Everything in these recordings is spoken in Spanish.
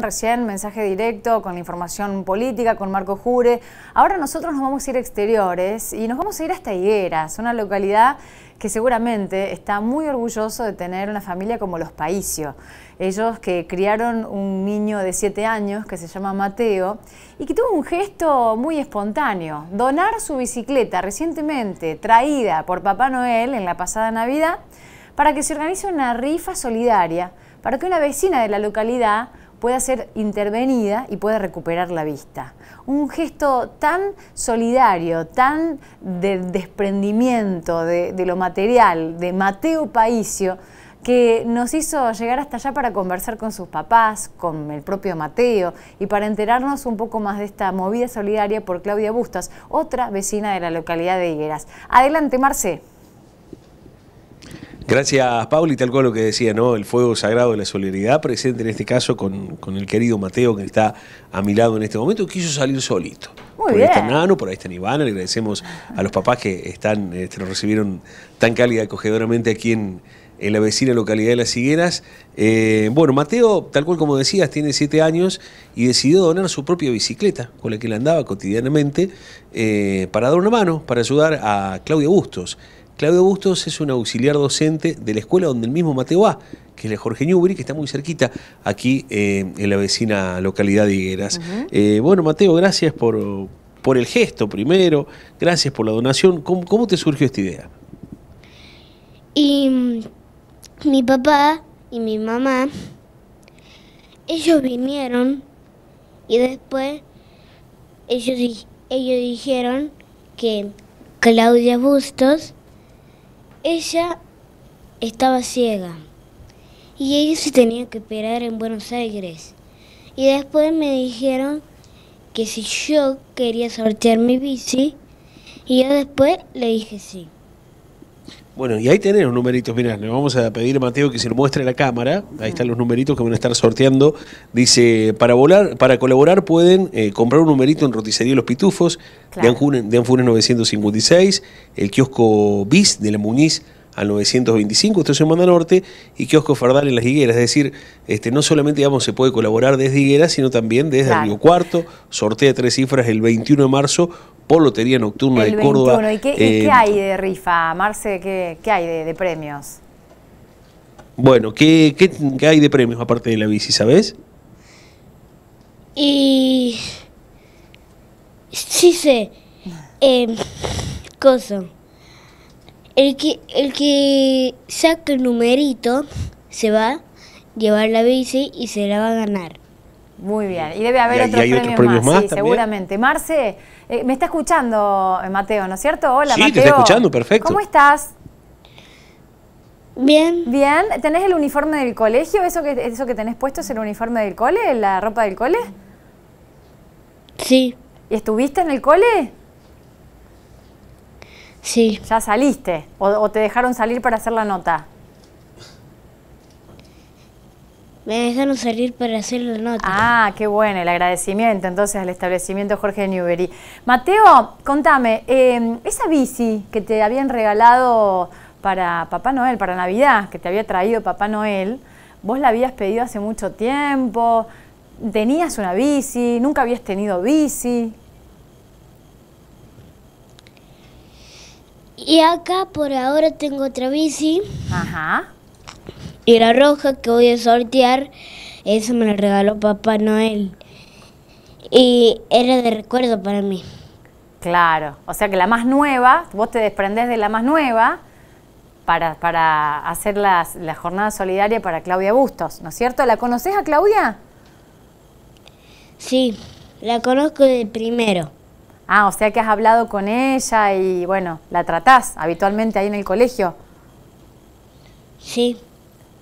recién, mensaje directo con la información política, con Marco Jure. Ahora nosotros nos vamos a ir exteriores y nos vamos a ir hasta Higueras, una localidad que seguramente está muy orgulloso de tener una familia como los Paisio. Ellos que criaron un niño de 7 años que se llama Mateo y que tuvo un gesto muy espontáneo, donar su bicicleta recientemente traída por Papá Noel en la pasada Navidad para que se organice una rifa solidaria para que una vecina de la localidad pueda ser intervenida y pueda recuperar la vista. Un gesto tan solidario, tan de desprendimiento de, lo material, de Mateo Paicio, que nos hizo llegar hasta allá para conversar con sus papás, con el propio Mateo y para enterarnos un poco más de esta movida solidaria por Claudia Bustos, otra vecina de la localidad de Higueras. Adelante, Marce. Gracias, y Tal cual lo que decía, ¿no? El fuego sagrado de la solidaridad, presente en este caso con, el querido Mateo, que está a mi lado en este momento, quiso salir solito. por ahí está Nano, por ahí está Ivana. Le agradecemos a los papás que están, nos este, recibieron tan cálida y acogedoramente aquí en, la vecina localidad de Las Higueras. Eh, bueno, Mateo, tal cual como decías, tiene siete años y decidió donar su propia bicicleta, con la que él andaba cotidianamente, eh, para dar una mano, para ayudar a Claudia Bustos, Claudio Bustos es un auxiliar docente de la escuela donde el mismo Mateo va, que es la Jorge Newbery, que está muy cerquita aquí eh, en la vecina localidad de Higueras. Eh, bueno, Mateo, gracias por, el gesto primero, gracias por la donación. ¿Cómo, te surgió esta idea? Y mm, mi papá y mi mamá, ellos vinieron y después ellos, ellos dijeron que Claudia Bustos ella estaba ciega y ellos se tenían que operar en Buenos Aires. Y después me dijeron que si yo quería sortear mi bici y yo después le dije sí. Bueno, y ahí tenés los numeritos, mirá, le vamos a pedir a Mateo que se lo muestre a la cámara, ahí están los numeritos que van a estar sorteando. Dice, para volar, para colaborar pueden eh, comprar un numerito en Roticería Los Pitufos, de, de Anfunes 956, el kiosco BIS de la Muñiz al 925, es Manda Norte, y Kiosco Fardal en las Higueras. Es decir, este, no solamente se puede colaborar desde Higueras, sino también desde Río Cuarto. Sortea tres cifras el 21 de marzo por Lotería Nocturna de Córdoba. ¿Y, qué, eh, hay de rifa, Marce? ¿Qué, hay de, premios? Bueno, ¿qué, hay de premios aparte de la bici, sabes? Y... Sí sé. Em, cosa. El que, el que saque el numerito se va a llevar la bici y se la va a ganar. Muy bien, y debe haber otro otros, más, seguramente. Marce, eh, me está escuchando eh, Mateo, ¿no es cierto? Hola, sí, te está escuchando, perfecto. ¿Cómo estás? Bien. Bien, ¿tenés el uniforme del colegio? ¿Eso que, eso que tenés puesto es el uniforme del cole, la ropa del cole? Sí. ¿Y estuviste en el cole? Sí. ¿Ya saliste? ¿O, te dejaron salir para hacer la nota? Me dejaron salir para hacer la nota. Ah, qué bueno, el agradecimiento entonces al establecimiento Jorge Newbery. Mateo, contame, em, esa bici que te habían regalado para Papá Noel, para Navidad, que te había traído Papá Noel, vos la habías pedido hace mucho tiempo, tenías una bici, nunca habías tenido bici, Y acá por ahora tengo otra bici. Ajá. Y la roja que voy a sortear, esa me la regaló Papá Noel. Y era de recuerdo para mí. Claro, o sea que la más nueva, vos te desprendés de la más nueva para, para hacer la jornada solidaria para Claudia Bustos, ¿no es cierto? ¿La conoces a Claudia? Sí, la conozco de primero. Ah, o sea que has hablado con ella y bueno, la tratás habitualmente ahí en el colegio. Sí.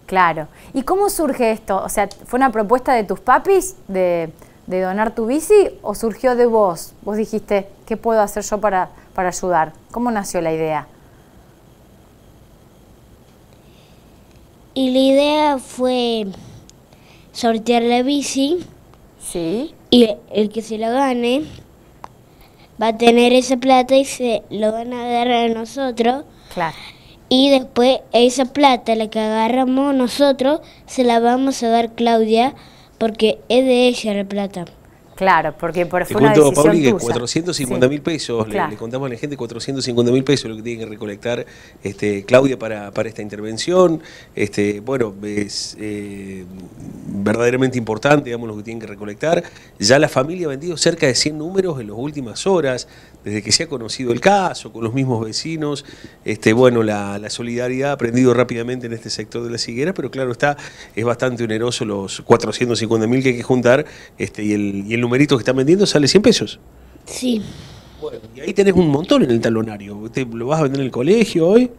Claro. ¿Y cómo surge esto? O sea, ¿fue una propuesta de tus papis de, donar tu bici o surgió de vos? Vos dijiste, ¿qué puedo hacer yo para, para ayudar? ¿Cómo nació la idea? Y la idea fue sortear la bici. Sí. Y el que se la gane va a tener esa plata y se lo van a dar a nosotros. Y después esa plata, la que agarramos nosotros, se la vamos a dar Claudia porque es de ella la plata. Claro, porque por fue una que 450 mil pesos, le, contamos a la gente 450 mil pesos lo que tiene que recolectar este, Claudia para, esta intervención. Este, bueno, es eh, verdaderamente importante, digamos, lo que tienen que recolectar. Ya la familia ha vendido cerca de 100 números en las últimas horas desde que se ha conocido el caso, con los mismos vecinos, este, bueno, la, solidaridad ha aprendido rápidamente en este sector de la Siguera, pero claro está, es bastante oneroso los 450 mil que hay que juntar este, y, el, numerito que están vendiendo sale 100 pesos. Sí. Bueno, y ahí tenés un montón en el talonario. ¿Te, ¿Lo vas a vender en el colegio hoy?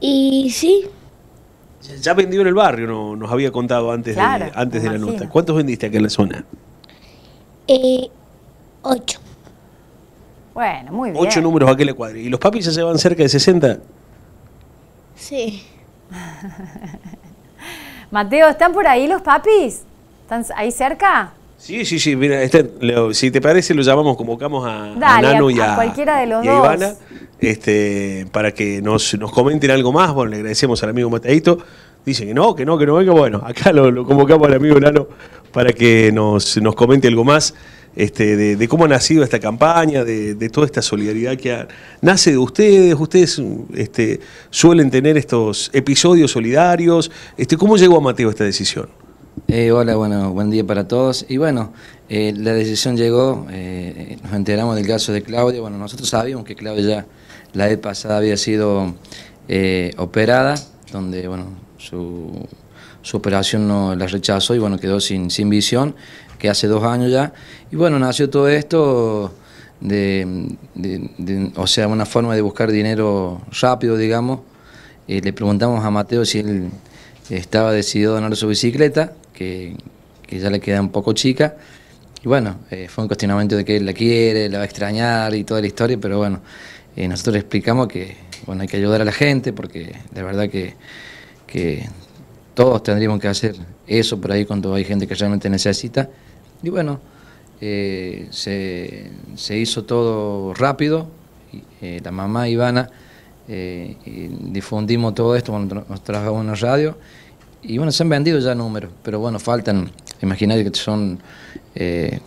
Y sí. Ya vendió en el barrio, no, nos había contado antes, de, antes de la nota. ¿Cuántos vendiste acá en la zona? Eh, ocho. Bueno, muy bien. Ocho números aquel cuadro. cuadre. ¿Y los papis ya se van cerca de 60? Sí. Mateo, ¿están por ahí los papis? ¿Están ahí cerca? Sí, sí, sí. Mira, este, si te parece, lo llamamos, convocamos a, Nano y a, cualquiera de los Ivana Este, para que nos, comenten algo más. Bueno, le agradecemos al amigo Mateito. Dicen que no, que no, que no Bueno, acá lo, convocamos al amigo Nano para que nos, nos comente algo más. Este, de, cómo ha nacido esta campaña, de, toda esta solidaridad que nace de ustedes. Ustedes este, suelen tener estos episodios solidarios. Este, ¿Cómo llegó a Mateo esta decisión? Eh, hola, bueno, buen día para todos. Y bueno, eh, la decisión llegó, eh, nos enteramos del caso de Claudia. Bueno, nosotros sabíamos que Claudia ya la vez pasada había sido operada, donde, bueno, su su operación no la rechazó y bueno, quedó sin, sin visión, que hace dos años ya. Y bueno, nació todo esto de, o sea, una forma de buscar dinero rápido, digamos. Eh, le preguntamos a Mateo si él estaba decidido a donar su bicicleta, que, ya le queda un poco chica. Y bueno, eh, fue un cuestionamiento de que él la quiere, la va a extrañar y toda la historia, pero bueno, eh, nosotros le explicamos que bueno, hay que ayudar a la gente porque la verdad que todos tendríamos que hacer eso por ahí cuando hay gente que realmente necesita. Y bueno, eh, se, hizo todo rápido, eh, la mamá Ivana, eh, difundimos todo esto cuando nos trabajamos en la radio, y bueno, se han vendido ya números, pero bueno, faltan, imagínate que son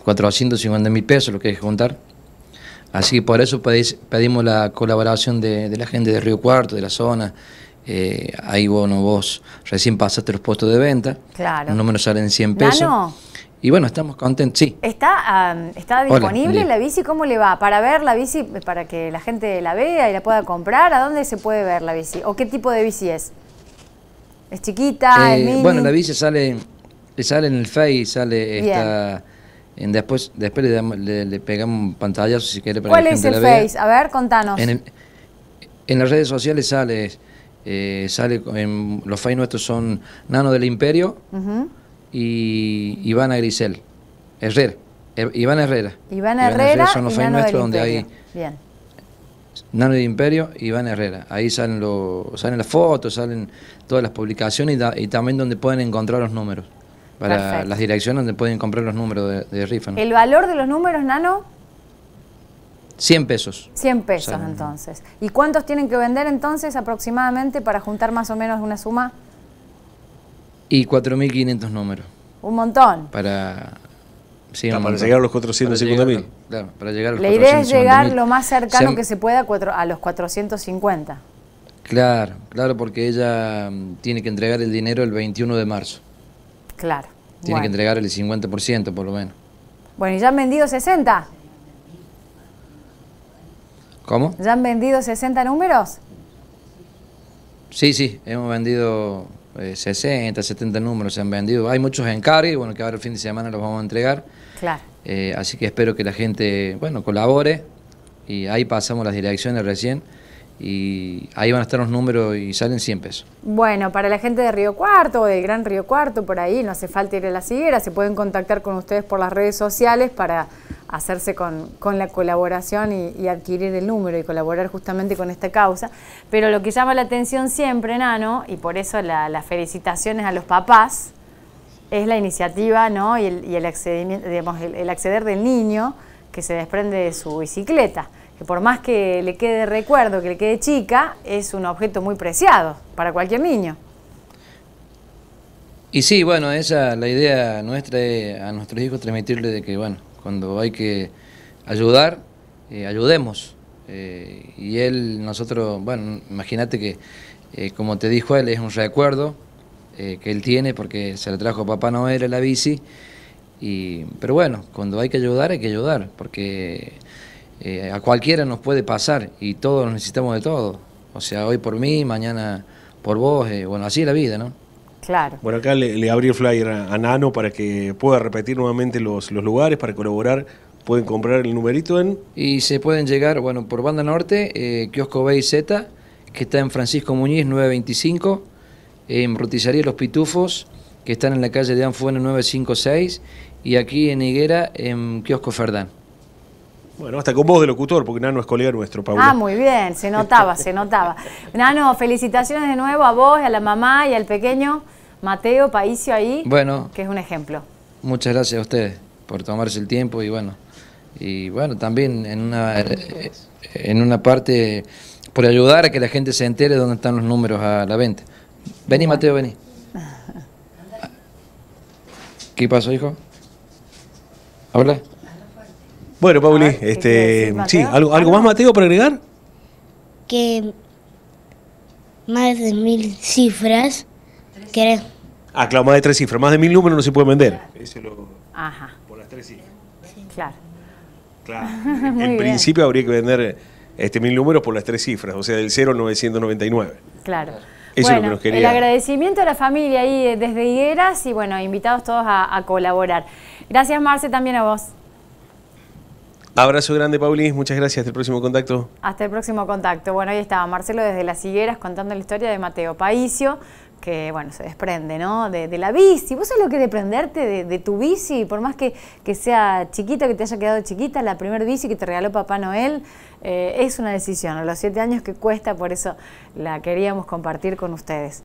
450 mil pesos lo que hay que juntar. Así que por eso pedimos la colaboración de, de la gente de Río Cuarto, de la zona, eh, ahí, bueno, vos recién pasaste los puestos de venta. Claro. No me salen 100 pesos. Y bueno, estamos contentos, sí. ¿Está, está disponible la bici? ¿Cómo le va? Para ver la bici, para que la gente la vea y la pueda comprar, ¿a dónde se puede ver la bici? ¿O qué tipo de bici es? ¿Es chiquita? es eh, mini? Bueno, la bici sale, sale en el Face, sale en después, después le, pegamos un pantallazo si quiere para ¿Cuál es el Face? A ver, contanos. en, las redes sociales sale eh, sale los fans nuestros son Nano del Imperio y Ivana Grisel. Herrera. Iván Herrera. Iván Herrera. son los nuestros donde hay. Bien. Nano del Imperio Iván Herrera. Ahí salen, los salen las fotos, salen todas las publicaciones y, también donde pueden encontrar los números. Para las direcciones donde pueden comprar los números de, de rifa. ¿El valor de los números, Nano? 100 pesos. 100 pesos entonces. ¿Y cuántos tienen que vender entonces aproximadamente para juntar más o menos una suma? Y 4.500 números. Un montón. Para, llegar a los 450.000. Claro, para llegar La idea es llegar lo más cercano que se pueda a los 450. Claro, claro, porque ella mm, tiene que entregar el dinero el 21 de marzo. Claro. Tiene que entregar el 50% por lo menos. Bueno, ¿y ya han vendido 60? ¿Cómo? ¿Ya han vendido 60 números? Sí, sí, hemos vendido 60, eh, 70 números, se han vendido. Hay muchos en encargos, bueno, que ahora el fin de semana los vamos a entregar. Claro. Eh, así que espero que la gente, bueno, colabore. Y ahí pasamos las direcciones recién y ahí van a estar los números y salen 100 pesos. Bueno, para la gente de Río Cuarto o de Gran Río Cuarto, por ahí no hace falta ir a la siguera, se pueden contactar con ustedes por las redes sociales para hacerse con, la colaboración y, adquirir el número y colaborar justamente con esta causa. Pero lo que llama la atención siempre, Nano, y por eso las felicitaciones a los papás, es la iniciativa ¿no? y, el, el, digamos, el, acceder del niño que se desprende de su bicicleta, que por más que le quede recuerdo, que le quede chica, es un objeto muy preciado para cualquier niño. Y sí, bueno, esa la idea nuestra a nuestros hijos transmitirle de que, bueno, cuando hay que ayudar, eh, ayudemos. Eh, y él, nosotros, bueno, imagínate que, eh, como te dijo él, es un recuerdo que él tiene porque se le trajo a Papá Noel la bici. Y, pero bueno, cuando hay que ayudar, hay que ayudar, porque a cualquiera nos puede pasar y todos necesitamos de todo. O sea, hoy por mí, mañana por vos, bueno, así es la vida, ¿no? Claro. Bueno, acá le, le abrí el flyer a, Nano para que pueda repetir nuevamente los, los lugares para colaborar. Pueden comprar el numerito en. Y se pueden llegar, bueno, por Banda Norte, eh, Kiosco B y Z, que está en Francisco Muñiz 925, en Rotizaría Los Pitufos, que están en la calle de Anfuena, 956, y aquí en Higuera, en Kiosco Ferdán. Bueno, hasta con voz de locutor, porque Nano es colega nuestro, Paula. Ah, muy bien, se notaba, se notaba. Nano, felicitaciones de nuevo a vos, a la mamá y al pequeño Mateo Paisio ahí, que es un ejemplo. Muchas gracias a ustedes por tomarse el tiempo y bueno, y bueno, también en una, en una parte por ayudar a que la gente se entere dónde están los números a la venta. Vení, Mateo, vení. ¿Qué pasó, hijo? ¿Habla? Bueno, ah, Pauli, este, sí, ¿algo, más, Mateo, para agregar? Que más de mil cifras. ¿Querés? Ah, claro, más de tres cifras. Más de mil números no se puede vender. Eso lo, Ajá. Por las tres cifras. Claro. Claro. en principio habría que vender este mil números por las tres cifras, o sea, del 0 al 999. Claro. Eso es lo que nos quería. El agradecimiento a la familia ahí eh, desde Higueras y bueno, invitados todos a colaborar. Gracias, Marce, también a vos. Abrazo grande, Pauli. Muchas gracias. Hasta el próximo contacto. Hasta el próximo contacto. Bueno, ahí estaba Marcelo desde Las Higueras contando la historia de Mateo Paicio, que, bueno, se desprende, ¿no? De, la bici. ¿Vos sabés lo que es desprenderte de, tu bici? Por más que, que sea chiquita, que te haya quedado chiquita, la primer bici que te regaló Papá Noel, eh, es una decisión. A los siete años que cuesta, por eso la queríamos compartir con ustedes.